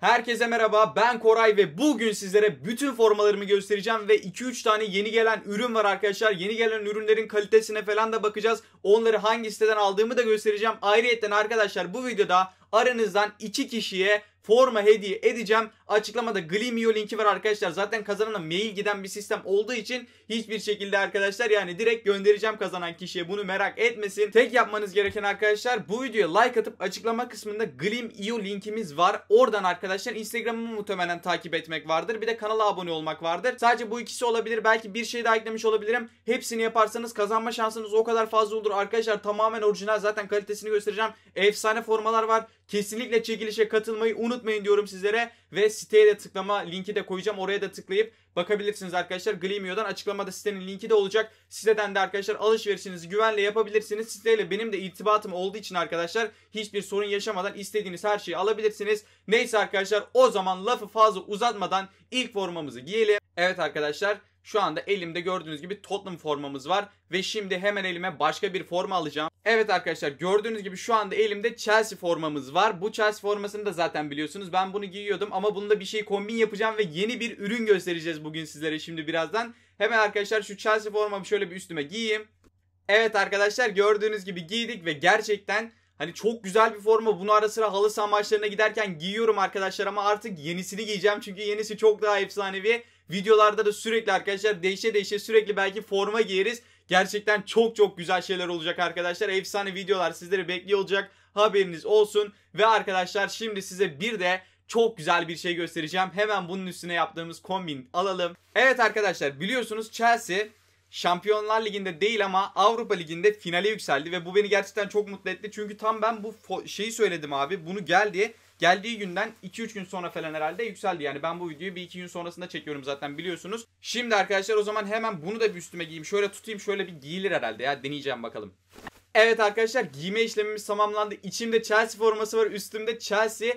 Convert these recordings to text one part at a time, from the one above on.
Herkese merhaba ben Koray ve bugün sizlere bütün formalarımı göstereceğim ve 2-3 tane yeni gelen ürün var arkadaşlar. Yeni gelen ürünlerin kalitesine falan da bakacağız. Onları hangi siteden aldığımı da göstereceğim. Ayrıyeten arkadaşlar bu videoda aranızdan 2 kişiye forma hediye edeceğim. Açıklamada Glimio linki var arkadaşlar. Zaten kazanana mail giden bir sistem olduğu için hiçbir şekilde arkadaşlar yani direkt göndereceğim kazanan kişiye. Bunu merak etmesin. Tek yapmanız gereken arkadaşlar bu videoya like atıp açıklama kısmında Glimio linkimiz var. Oradan arkadaşlar Instagram'ımı muhtemelen takip etmek vardır. Bir de kanala abone olmak vardır. Sadece bu ikisi olabilir. Belki bir şey daha eklemiş olabilirim. Hepsini yaparsanız kazanma şansınız o kadar fazla olur. Arkadaşlar tamamen orijinal zaten kalitesini göstereceğim. Efsane formalar var. Kesinlikle çekilişe katılmayı unutmayın diyorum sizlere ve siteye de tıklama linki de koyacağım. Oraya da tıklayıp bakabilirsiniz arkadaşlar. Glimio'dan açıklamada sitenin linki de olacak. Siteden de arkadaşlar alışverişinizi güvenle yapabilirsiniz. Siteyle benim de irtibatım olduğu için arkadaşlar hiçbir sorun yaşamadan istediğiniz her şeyi alabilirsiniz. Neyse arkadaşlar o zaman lafı fazla uzatmadan ilk formamızı giyelim. Evet arkadaşlar şu anda elimde gördüğünüz gibi Tottenham formamız var ve şimdi hemen elime başka bir forma alacağım. Evet arkadaşlar gördüğünüz gibi şu anda elimde Chelsea formamız var. Bu Chelsea formasını da zaten biliyorsunuz. Ben bunu giyiyordum ama bununla bir şey kombin yapacağım ve yeni bir ürün göstereceğiz bugün sizlere şimdi birazdan. Hemen arkadaşlar şu Chelsea formamı şöyle bir üstüme giyeyim. Evet arkadaşlar gördüğünüz gibi giydik ve gerçekten Hani çok güzel bir forma. Bunu ara sıra halı saha maçlarına giderken giyiyorum arkadaşlar ama artık yenisini giyeceğim. Çünkü yenisi çok daha efsanevi. Videolarda da sürekli arkadaşlar değişe değişe sürekli belki forma giyeriz. Gerçekten çok çok güzel şeyler olacak arkadaşlar. Efsane videolar sizleri bekliyor olacak. Haberiniz olsun. Ve arkadaşlar şimdi size bir de çok güzel bir şey göstereceğim. Hemen bunun üstüne yaptığımız kombin alalım. Evet arkadaşlar biliyorsunuz Chelsea Şampiyonlar Ligi'nde değil ama Avrupa Ligi'nde finale yükseldi ve bu beni gerçekten çok mutlu etti. Çünkü tam ben bu şeyi söyledim abi. Bunu geldi Geldiği günden 2-3 gün sonra falan herhalde yükseldi. Yani ben bu videoyu bir 2 gün sonrasında çekiyorum zaten biliyorsunuz. Şimdi arkadaşlar o zaman hemen bunu da bir üstüme giyeyim. Şöyle tutayım şöyle bir giyilir herhalde ya deneyeceğim bakalım. Evet arkadaşlar giyme işlemimiz tamamlandı. İçimde Chelsea forması var üstümde Chelsea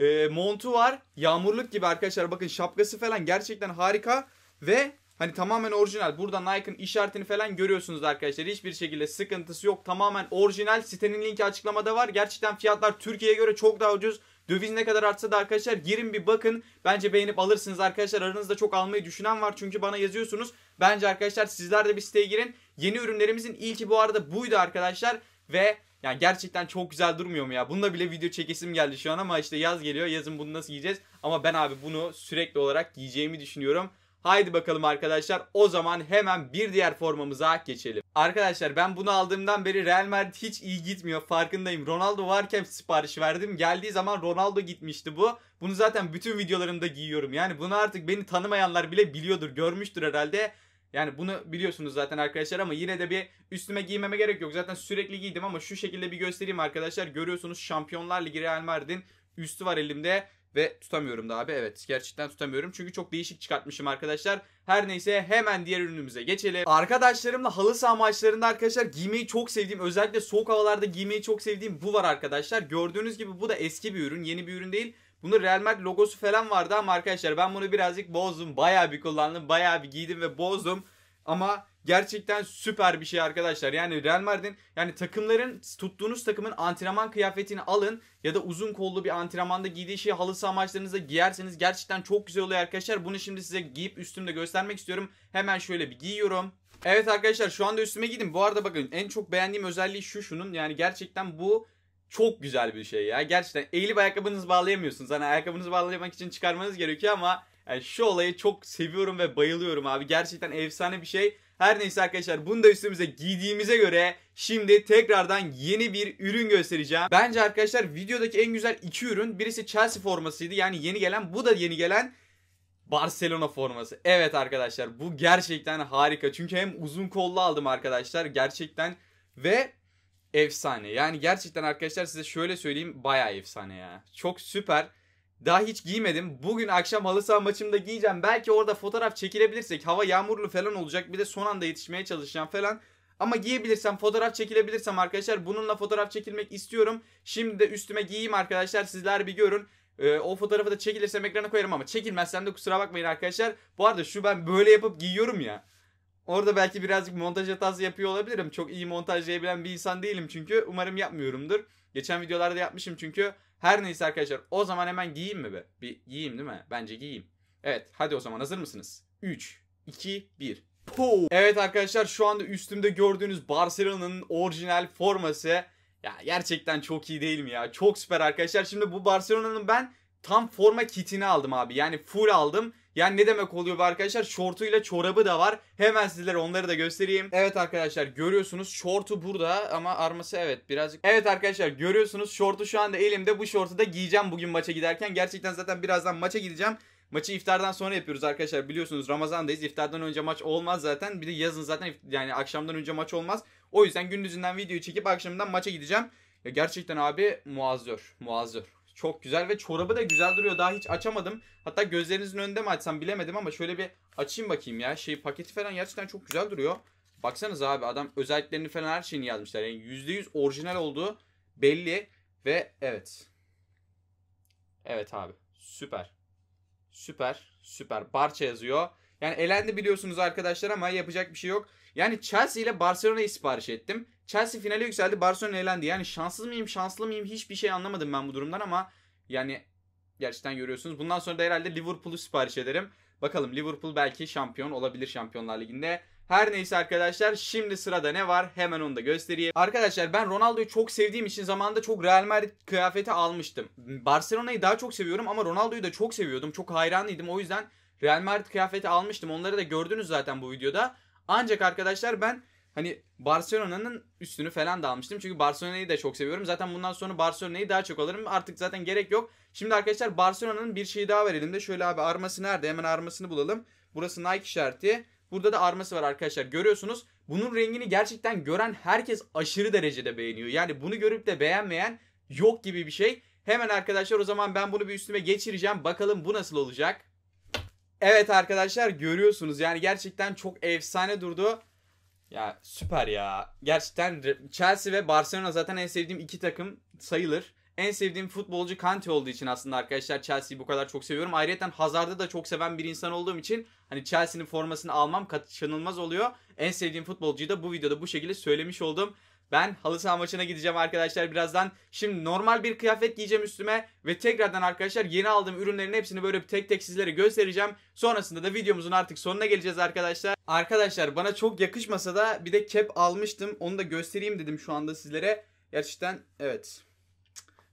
e, montu var. Yağmurluk gibi arkadaşlar bakın şapkası falan gerçekten harika. Ve Hani tamamen orijinal. Burada Nike'ın işaretini falan görüyorsunuz arkadaşlar. Hiçbir şekilde sıkıntısı yok. Tamamen orijinal. Sitenin linki açıklamada var. Gerçekten fiyatlar Türkiye'ye göre çok daha ucuz. Döviz ne kadar artsa da arkadaşlar girin bir bakın. Bence beğenip alırsınız arkadaşlar. Aranızda çok almayı düşünen var çünkü bana yazıyorsunuz. Bence arkadaşlar sizler de bir siteye girin. Yeni ürünlerimizin ilki bu arada buydu arkadaşlar. Ve yani gerçekten çok güzel durmuyor mu ya? bunda bile video çekesim geldi şu an ama işte yaz geliyor. Yazın bunu nasıl giyeceğiz? Ama ben abi bunu sürekli olarak giyeceğimi düşünüyorum. Haydi bakalım arkadaşlar o zaman hemen bir diğer formamıza geçelim. Arkadaşlar ben bunu aldığımdan beri Real Madrid hiç iyi gitmiyor farkındayım. Ronaldo varken siparişi verdim. Geldiği zaman Ronaldo gitmişti bu. Bunu zaten bütün videolarımda giyiyorum. Yani bunu artık beni tanımayanlar bile biliyordur, görmüştür herhalde. Yani bunu biliyorsunuz zaten arkadaşlar ama yine de bir üstüme giymeme gerek yok. Zaten sürekli giydim ama şu şekilde bir göstereyim arkadaşlar. Görüyorsunuz Şampiyonlar Ligi Real Madrid'in üstü var elimde. Ve tutamıyorum da abi evet gerçekten tutamıyorum. Çünkü çok değişik çıkartmışım arkadaşlar. Her neyse hemen diğer ürünümüze geçelim. Arkadaşlarımla halı saha maçlarında arkadaşlar giymeyi çok sevdiğim özellikle soğuk havalarda giymeyi çok sevdiğim bu var arkadaşlar. Gördüğünüz gibi bu da eski bir ürün yeni bir ürün değil. bunun Real Madrid logosu falan vardı ama arkadaşlar ben bunu birazcık bozdum. baya bir kullandım baya bir giydim ve bozdum. Ama gerçekten süper bir şey arkadaşlar. Yani Real Madrid'in yani takımların tuttuğunuz takımın antrenman kıyafetini alın ya da uzun kollu bir antrenmanda giydiği şeyi halı saha maçlarınızda giyerseniz gerçekten çok güzel oluyor arkadaşlar. Bunu şimdi size giyip üstümde göstermek istiyorum. Hemen şöyle bir giyiyorum. Evet arkadaşlar şu anda üstüme gidin. Bu arada bakın en çok beğendiğim özelliği şu şunun. Yani gerçekten bu çok güzel bir şey ya. Gerçekten eğilip ayakkabınızı bağlayamıyorsunuz. Hani ayakkabınızı bağlamak için çıkarmanız gerekiyor ama yani şu olayı çok seviyorum ve bayılıyorum abi. Gerçekten efsane bir şey. Her neyse arkadaşlar bunu da üstümüze giydiğimize göre şimdi tekrardan yeni bir ürün göstereceğim. Bence arkadaşlar videodaki en güzel iki ürün birisi Chelsea formasıydı yani yeni gelen bu da yeni gelen Barcelona forması. Evet arkadaşlar bu gerçekten harika çünkü hem uzun kollu aldım arkadaşlar gerçekten ve efsane. Yani gerçekten arkadaşlar size şöyle söyleyeyim baya efsane ya. Çok süper. Daha hiç giymedim. Bugün akşam halı saha maçımda giyeceğim. Belki orada fotoğraf çekilebilirsek hava yağmurlu falan olacak. Bir de son anda yetişmeye çalışacağım falan. Ama giyebilirsem fotoğraf çekilebilirsem arkadaşlar bununla fotoğraf çekilmek istiyorum. Şimdi de üstüme giyeyim arkadaşlar sizler bir görün. Ee, o fotoğrafı da çekilirsem ekrana koyarım ama çekilmezsem de kusura bakmayın arkadaşlar. Bu arada şu ben böyle yapıp giyiyorum ya. Orada belki birazcık montaj hatası yapıyor olabilirim. Çok iyi montajlayabilen bir insan değilim çünkü. Umarım yapmıyorumdur. Geçen videolarda yapmışım çünkü. Her neyse arkadaşlar o zaman hemen giyeyim mi be? Bir giyeyim değil mi? Bence giyeyim. Evet hadi o zaman hazır mısınız? 3, 2, 1. Pou. Evet arkadaşlar şu anda üstümde gördüğünüz Barcelona'nın orijinal forması. Ya gerçekten çok iyi değil mi ya? Çok süper arkadaşlar. Şimdi bu Barcelona'nın ben tam forma kitini aldım abi. Yani full aldım. Yani ne demek oluyor bu arkadaşlar? Şortuyla çorabı da var. Hemen sizlere onları da göstereyim. Evet arkadaşlar görüyorsunuz şortu burada ama arması evet birazcık. Evet arkadaşlar görüyorsunuz şortu şu anda elimde. Bu şortu da giyeceğim bugün maça giderken. Gerçekten zaten birazdan maça gideceğim. Maçı iftardan sonra yapıyoruz arkadaşlar biliyorsunuz Ramazan'dayız iftardan önce maç olmaz zaten bir de yazın zaten yani akşamdan önce maç olmaz o yüzden gündüzünden videoyu çekip akşamdan maça gideceğim ya gerçekten abi muazzör muazzör çok güzel ve çorabı da güzel duruyor. Daha hiç açamadım. Hatta gözlerinizin önünde mi açsam bilemedim ama şöyle bir açayım bakayım ya. Şey paketi falan gerçekten çok güzel duruyor. Baksanız abi adam özelliklerini falan her şeyini yazmışlar. Yani %100 orijinal olduğu belli ve evet. Evet abi süper. Süper süper. Barça yazıyor. Yani elendi biliyorsunuz arkadaşlar ama yapacak bir şey yok. Yani Chelsea ile Barcelona'yı sipariş ettim. Chelsea finale yükseldi Barcelona elendi. Yani şanssız mıyım şanslı mıyım hiçbir şey anlamadım ben bu durumdan ama yani gerçekten görüyorsunuz. Bundan sonra da herhalde Liverpool'u sipariş ederim. Bakalım Liverpool belki şampiyon olabilir Şampiyonlar Ligi'nde. Her neyse arkadaşlar şimdi sırada ne var hemen onu da göstereyim. Arkadaşlar ben Ronaldo'yu çok sevdiğim için zamanında çok Real Madrid kıyafeti almıştım. Barcelona'yı daha çok seviyorum ama Ronaldo'yu da çok seviyordum. Çok hayranlıydım o yüzden Real Madrid kıyafeti almıştım. Onları da gördünüz zaten bu videoda. Ancak arkadaşlar ben hani Barcelona'nın üstünü falan da almıştım. Çünkü Barcelona'yı da çok seviyorum. Zaten bundan sonra Barcelona'yı daha çok alırım. Artık zaten gerek yok. Şimdi arkadaşlar Barcelona'nın bir şeyi daha verelim de Şöyle abi arması nerede? Hemen armasını bulalım. Burası Nike işareti. Burada da arması var arkadaşlar. Görüyorsunuz. Bunun rengini gerçekten gören herkes aşırı derecede beğeniyor. Yani bunu görüp de beğenmeyen yok gibi bir şey. Hemen arkadaşlar o zaman ben bunu bir üstüme geçireceğim. Bakalım bu nasıl olacak. Evet arkadaşlar görüyorsunuz yani gerçekten çok efsane durdu. Ya süper ya. Gerçekten Chelsea ve Barcelona zaten en sevdiğim iki takım sayılır. En sevdiğim futbolcu Kante olduğu için aslında arkadaşlar Chelsea'yi bu kadar çok seviyorum. Ayrıca Hazard'ı da çok seven bir insan olduğum için hani Chelsea'nin formasını almam kaçınılmaz oluyor. En sevdiğim futbolcuyu da bu videoda bu şekilde söylemiş oldum. Ben halı saha maçına gideceğim arkadaşlar birazdan. Şimdi normal bir kıyafet giyeceğim üstüme ve tekrardan arkadaşlar yeni aldığım ürünlerin hepsini böyle tek tek sizlere göstereceğim. Sonrasında da videomuzun artık sonuna geleceğiz arkadaşlar. Arkadaşlar bana çok yakışmasa da bir de cap almıştım. Onu da göstereyim dedim şu anda sizlere. Gerçekten evet.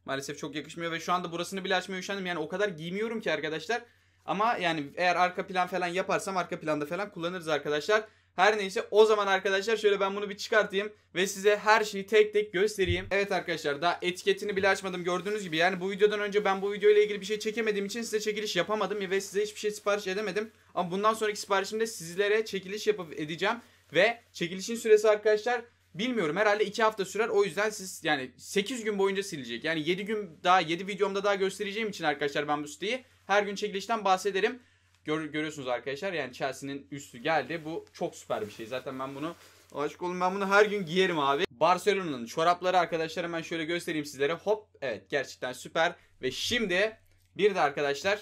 Maalesef çok yakışmıyor ve şu anda burasını bile açmaya üşendim. Yani o kadar giymiyorum ki arkadaşlar. Ama yani eğer arka plan falan yaparsam arka planda falan kullanırız arkadaşlar. Her neyse o zaman arkadaşlar şöyle ben bunu bir çıkartayım ve size her şeyi tek tek göstereyim. Evet arkadaşlar daha etiketini bile açmadım gördüğünüz gibi. Yani bu videodan önce ben bu videoyla ilgili bir şey çekemediğim için size çekiliş yapamadım ve size hiçbir şey sipariş edemedim. Ama bundan sonraki siparişimde sizlere çekiliş yapıp edeceğim. Ve çekilişin süresi arkadaşlar bilmiyorum herhalde 2 hafta sürer. O yüzden siz yani 8 gün boyunca silecek. Yani 7 gün daha 7 videomda daha göstereceğim için arkadaşlar ben bu siteyi her gün çekilişten bahsederim. Gör, görüyorsunuz arkadaşlar yani Chelsea'nin üstü geldi. Bu çok süper bir şey. Zaten ben bunu aşık olun ben bunu her gün giyerim abi. Barcelona'nın çorapları arkadaşlar hemen şöyle göstereyim sizlere. Hop evet gerçekten süper. Ve şimdi bir de arkadaşlar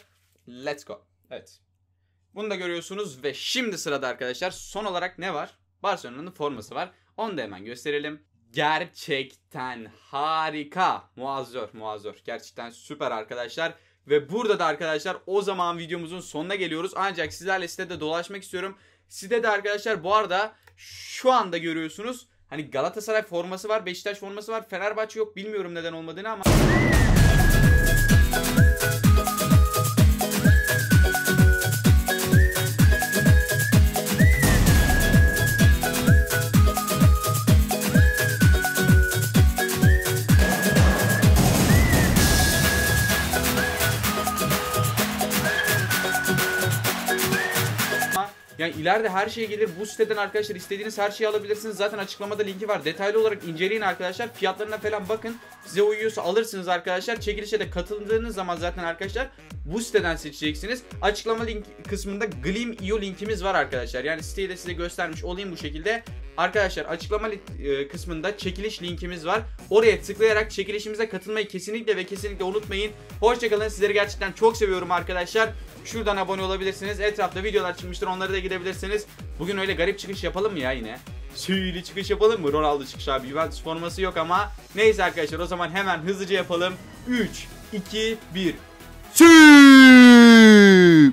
let's go. Evet. Bunu da görüyorsunuz ve şimdi sırada arkadaşlar son olarak ne var? Barcelona'nın forması var. Onu da hemen gösterelim. Gerçekten harika. Muazzör, muazzör. Gerçekten süper arkadaşlar. Ve burada da arkadaşlar o zaman videomuzun sonuna geliyoruz. Ancak sizlerle sitede dolaşmak istiyorum. Sitede arkadaşlar bu arada şu anda görüyorsunuz. Hani Galatasaray forması var, Beşiktaş forması var. Fenerbahçe yok bilmiyorum neden olmadığını ama... ileride her şey gelir. Bu siteden arkadaşlar istediğiniz her şeyi alabilirsiniz. Zaten açıklamada linki var. Detaylı olarak inceleyin arkadaşlar. Fiyatlarına falan bakın. Size uyuyorsa alırsınız arkadaşlar. Çekilişe de katıldığınız zaman zaten arkadaşlar bu siteden seçeceksiniz. Açıklama link kısmında Gleam.io linkimiz var arkadaşlar. Yani siteyi de size göstermiş olayım bu şekilde. Arkadaşlar açıklama e, kısmında çekiliş linkimiz var. Oraya tıklayarak çekilişimize katılmayı kesinlikle ve kesinlikle unutmayın. Hoşçakalın. Sizleri gerçekten çok seviyorum arkadaşlar. Şuradan abone olabilirsiniz. Etrafta videolar çıkmıştır. Onlara da gidebilirsiniz. Bugün öyle garip çıkış yapalım mı ya yine? Suyuyla çıkış yapalım mı? Ronaldo çıkış abi. Juventus forması yok ama. Neyse arkadaşlar o zaman hemen hızlıca yapalım. 3, 2, 1. Süüüü!